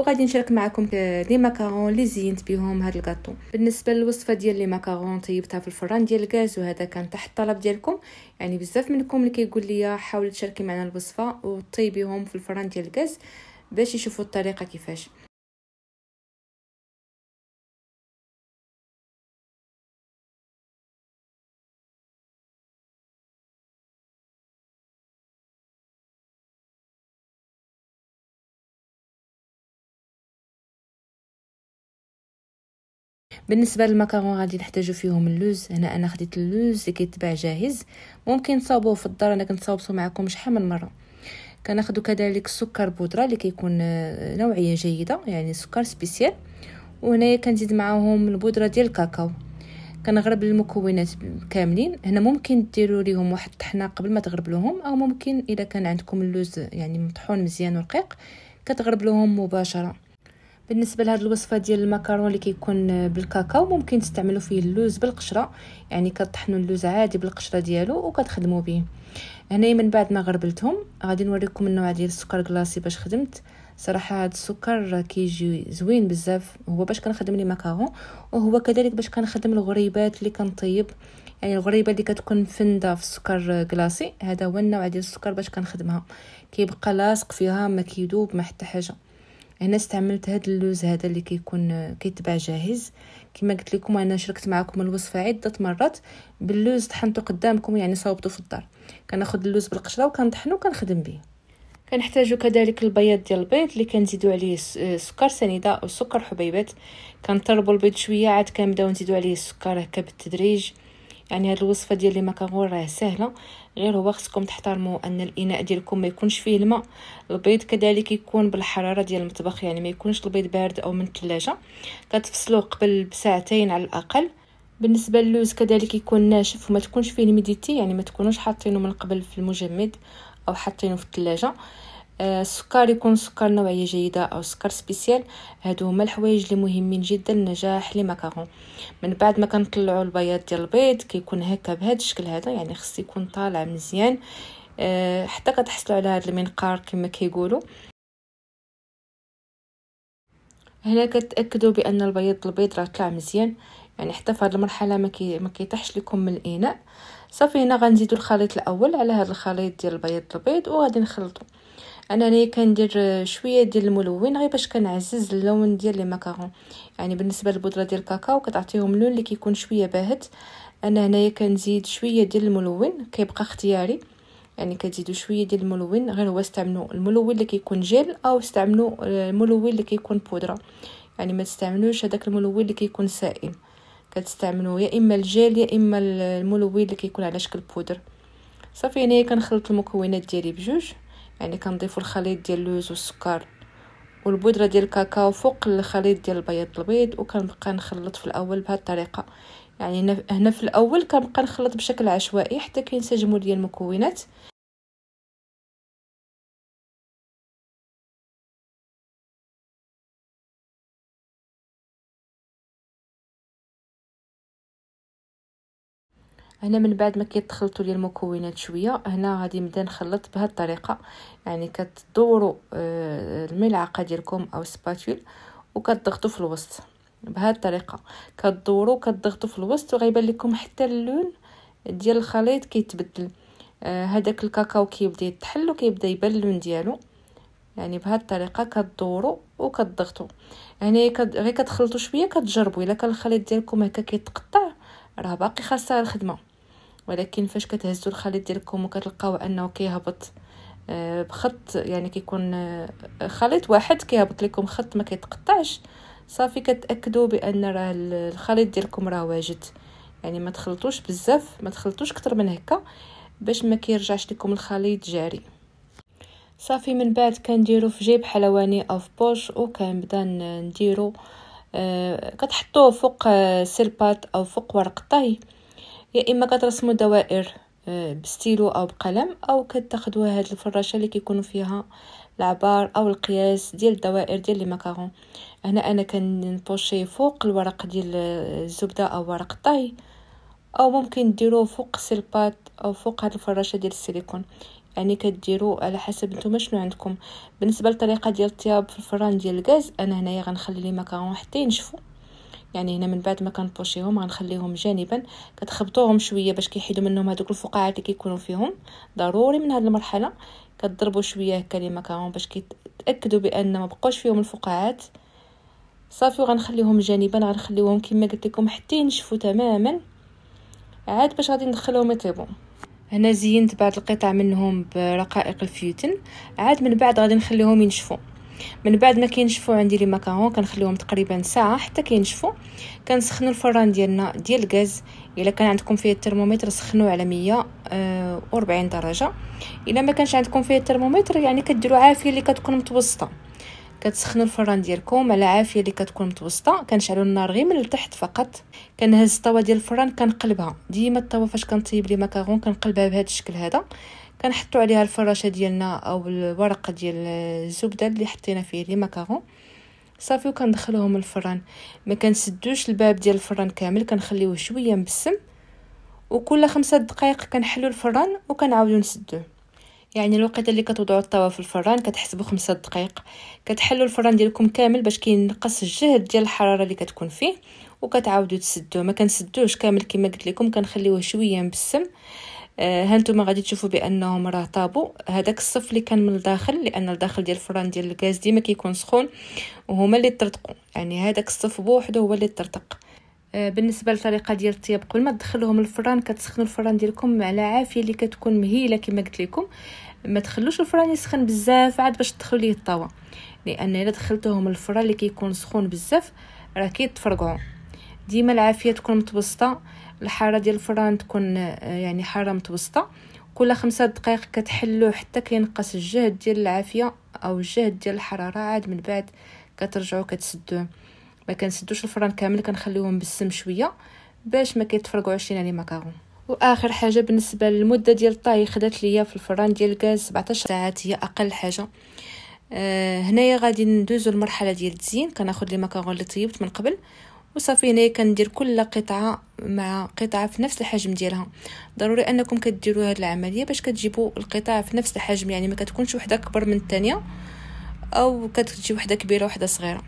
وغادي نشارك معكم لي ماكارون اللي زينت بهم هاد الكاطو بالنسبه للوصفه ديال لي ماكارون طيبتها في الفران ديال الغاز وهذا كان تحت الطلب ديالكم يعني بزاف منكم اللي كيقول لي حاولي تشاركي معنا الوصفه وطيبيهم في الفران ديال الغاز باش يشوفوا الطريقه كيفاش بالنسبه للمكرون غادي نحتاجو فيهم اللوز هنا انا خديت اللوز اللي كيتباع جاهز ممكن تصاوبوه في الدار انا كنتصاوبته معكم شحال من مره كناخدو كذلك السكر بودره اللي كيكون آه، نوعيه جيده يعني سكر سبيسيال وهنايا كنزيد معاهم البودره ديال الكاكاو كنغرب المكونات كاملين هنا ممكن ديروا ليهم واحد الطحنه قبل ما تغربلوهم او ممكن اذا كان عندكم اللوز يعني مطحون مزيان ورقيق كتغربلوهم مباشره بالنسبه لهاد الوصفه ديال المكرون اللي كيكون بالكاكاو ممكن تستعملوا فيه اللوز بالقشره يعني كطحنوا اللوز عادي بالقشره ديالو وكتخدموا به هنا من بعد ما غربلتهم غادي نوريكم النوع ديال السكر كلاصي باش خدمت صراحه هاد السكر كيجي زوين بزاف هو باش كنخدم لي ماكارون وهو كذلك باش كنخدم الغريبات اللي كنطيب يعني الغريبه اللي كتكون فنده في السكر كلاصي هذا هو النوع ديال السكر باش كنخدمها كيبقى لاصق فيها ما كيدوب ما حتى حاجه هنا استعملت هاد اللوز هذا اللي كيكون كيتباع جاهز كما قلت لكم انا شاركت معكم الوصفه عده مرات باللوز طحنته قدامكم يعني صوبته في الدار كناخذ اللوز بالقشره وكنطحنو وكنخدم به كنحتاجو كذلك البياض ديال البيض اللي كنزيدو عليه سكر سنيده او سكر حبيبات كنطربو البيض شويه عاد كنبداو نزيدو عليه السكر هكا بالتدريج يعني هاد الوصفه ديال لي ماكارون راه سهله غير هو خصكم تحترموا ان الاناء ديالكم ما يكونش فيه الماء البيض كذلك يكون بالحراره ديال المطبخ يعني ما يكونش البيض بارد او من الثلاجه كتفصلوه قبل بساعتين على الاقل بالنسبه للوز كذلك يكون ناشف وما تكونش فيه الميديتي يعني ما تكونوش حاطينه من قبل في المجمد او حاطينه في الثلاجه آه، السكر يكون سكر نوعيه جيده او سكر سبيسيال هادو هما الحوايج اللي مهمين جدا لنجاح لي ماكارون من بعد ما كنطلعوا البياض ديال البيض كيكون هكا بهذا الشكل هذا يعني خص يكون طالع مزيان أه حتى كتحصلوا على هذا المنقار كما كيقولوا هنا كتاكدوا بان البياض البيض راه طلع مزيان يعني حتى في هذه المرحله ما كي ما كيطيحش لكم من الاناء صافي هنا غنزيدوا الخليط الاول على هذا الخليط ديال البياض البيض وغادي نخلطوا انني كندير شويه ديال الملون غير باش كنعزز اللون ديال لي ماكارون يعني بالنسبه للبودره ديال الكاكاو كتعطيهم لون اللي كيكون شويه باهت انا هنايا كنزيد شويه ديال الملون كيبقى اختياري يعني كتزيدوا شويه ديال الملون غير هو استعملوا الملون اللي كيكون جيل او استعملوا الملون اللي كيكون بودره يعني ما تستعملوش هذاك الملون اللي كيكون سائل كتستعملوا يا اما الجيل يا اما الملون اللي كيكون على شكل بودر صافي هنايا كنخلط المكونات ديالي بجوج يعني كنضيفو الخليط ديال اللوز والسكر والبودره ديال الكاكاو فوق الخليط ديال البيض البيض وكنبقى نخلط في الاول بهذه الطريقه يعني هنا في الاول كنبقى نخلط بشكل عشوائي حتى كينسجموا ليا المكونات هنا من بعد ما كيتخلطوا ليا المكونات شويه هنا غادي نبدا نخلط بهذه الطريقه يعني كتدوروا آه، الملعقه ديالكم او سباتول وكتضغطوا في الوسط بهذه الطريقه كتدوروا كتضغطوا في الوسط وغيبان لكم حتى اللون ديال الخليط كيتبدل هذاك آه، الكاكاو كيبدا يتحل وكيبدا يبان اللون ديالو يعني بهذه الطريقه كتدوروا وكتضغطوا هنايا يعني كد... غير كتخلطوا شويه كتجربوا الا كان الخليط ديالكم هكا كيتقطع راه باقي خاصها الخدمه ولكن فاش كتهزوا الخليط ديالكم وكتلقاو انه كيهبط آه، بخط يعني كيكون آه، خليط واحد كيهبط لكم خط ما كيتقطعش صافي كتاكدوا بان راه الخليط ديالكم راه واجد يعني ما تخلطوش بزاف ما تخلطوش كتر من هكا باش ما كيرجعش لكم الخليط جاري صافي من بعد كنديرو في جيب حلواني او في بوش وكنبدا نديرو آه كتحطوه فوق آه، سيربات او فوق ورق طهي يا اما كترسموا دوائر آه، بستيلو او بقلم او كتاخذوا هاد الفراشه اللي كيكونوا فيها العبار او القياس ديال الدوائر ديال لي ماكارون هنا انا كنبوشي فوق الورق ديال الزبده او ورق الطهي او ممكن ديروه فوق سلبات او فوق هاد الفراشه ديال السيليكون يعني كديروا على حسب نتوما شنو عندكم بالنسبه للطريقه ديال الطياب في الفران ديال الغاز انا هنايا غنخلي لي ماكارون حتى ينشفوا يعني هنا من بعد ما كنبوشيهم غنخليهم جانبا كتخبطوهم شويه باش كيحيدوا منهم هذوك الفقاعات اللي كيكونوا فيهم ضروري من هذه المرحله كتضربوا شويه هكا لي ماكارون باش كيتاكدوا بان ما بقاوش فيهم الفقاعات صافي وغنخليهم جانبا غنخليوهم كما قلت لكم حتى ينشفوا تماما عاد باش غادي ندخلهم يطيبوا هنا زينت بعض القطع منهم برقائق الفيوتن عاد من بعد غادي نخليهم ينشفوا من بعد ما كينشفوا عندي لي ماكارون كنخليهم تقريبا ساعه حتى كينشفوا كنسخنوا الفران ديالنا ديال الغاز الا كان عندكم فيه الترمومتر سخنوه على 140 آه، درجه الا ما كانش عندكم فيه الترمومتر يعني كديروا عافيه اللي كتكون متوسطه كتسخنوا الفران ديالكم على عافيه اللي كتكون متوسطه كنشعلوا النار غير من التحت فقط كنهز الطاوه ديال الفران كنقلبها ديما الطاوه فاش كنطيب لي ماكارون كنقلبها بهذا الشكل هذا كنحطو عليها الفراشه ديالنا او الورقه ديال الزبده اللي حطينا فيه لي ماكارون صافي وكندخلوهم الفران ما كنسدوش الباب ديال الفران كامل كنخليوه شويه مبسم وكل خمسة دقائق كنحلو الفران وكنعاودو نسدوه يعني الوقت اللي كتوضعوا الطاوه في الفران كتحسبوا خمسة دقائق كتحلوا الفران ديالكم كامل باش كينقص الجهد ديال الحراره اللي كتكون فيه وكتعاودوا تسدوه ما كنسدوش كامل كما قلت لكم كنخليوه شويه مبسم ها آه، نتوما غادي تشوفوا بانهم راه طابوا هذاك الصف اللي كان من الداخل لان الداخل ديال الفران ديال الغاز ديما كيكون سخون وهما اللي طرطقوا يعني هذاك الصف بوحده هو اللي طرطق آه، بالنسبه للطريقه ديال الطياب قبل ما تدخلوهم الفران كتسخنوا الفران ديالكم على عافيه اللي كتكون مهيله كما قلت لكم ما تخلوش الفران يسخن بزاف عاد باش تدخلوا ليه الطاوه لان الا دخلتوهم الفران اللي كيكون سخون بزاف راه كيتفرقعوا ديما العافيه تكون متوسطه الحاره ديال الفران تكون آه، يعني حاره متوسطه كل خمسة دقائق كتحلو حتى كينقص الجهد ديال العافيه او الجهد ديال الحراره عاد من بعد كترجعو كتسدوه ما كنسدوش الفران كامل كنخليوهم بالسم شويه باش ما كيتفرقعوش لينا لي ماكارون واخر حاجه بالنسبه للمده ديال الطهي خدات ليا في الفران ديال الغاز 17 ساعات هي اقل حاجه آه هنايا غادي ندوزو المرحله ديال التزيين كناخذ لي ماكارون اللي طيبت من قبل وصافي هنايا كندير كل قطعه مع قطعه في نفس الحجم ديالها ضروري انكم كديروا هذه العمليه باش كتجيبوا القطع في نفس الحجم يعني ما كتكونش وحده كبر من الثانيه او كتجي وحده كبيره وحده صغيره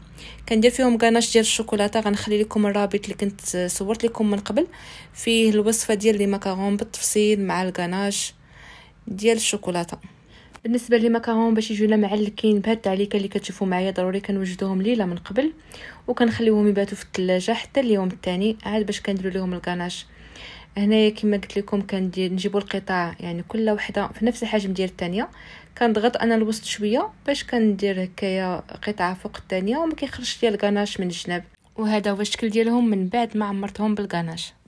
كندير فيهم كاناش ديال الشوكولاته غنخلي لكم الرابط اللي كنت صورت لكم من قبل فيه الوصفه ديال لي ماكارون بالتفصيل مع الكاناش ديال الشوكولاته بالنسبه للمكرون باش يجونا معلكين بهاد التعليكه اللي كتشوفوا معايا ضروري كنوجدوهم ليله من قبل وكنخليوهم يباتوا في الثلاجه حتى اليوم الثاني عاد باش كنديروا لهم الكاناش هنايا كما قلت لكم كندير نجيبوا القطاع يعني كل وحده في نفس الحجم ديال الثانيه كنضغط انا الوسط شويه باش كندير هكايا قطعه فوق الثانيه وما كيخرجش ليا الكاناش من الجناب وهذا هو الشكل ديالهم من بعد ما عمرتهم بالكاناش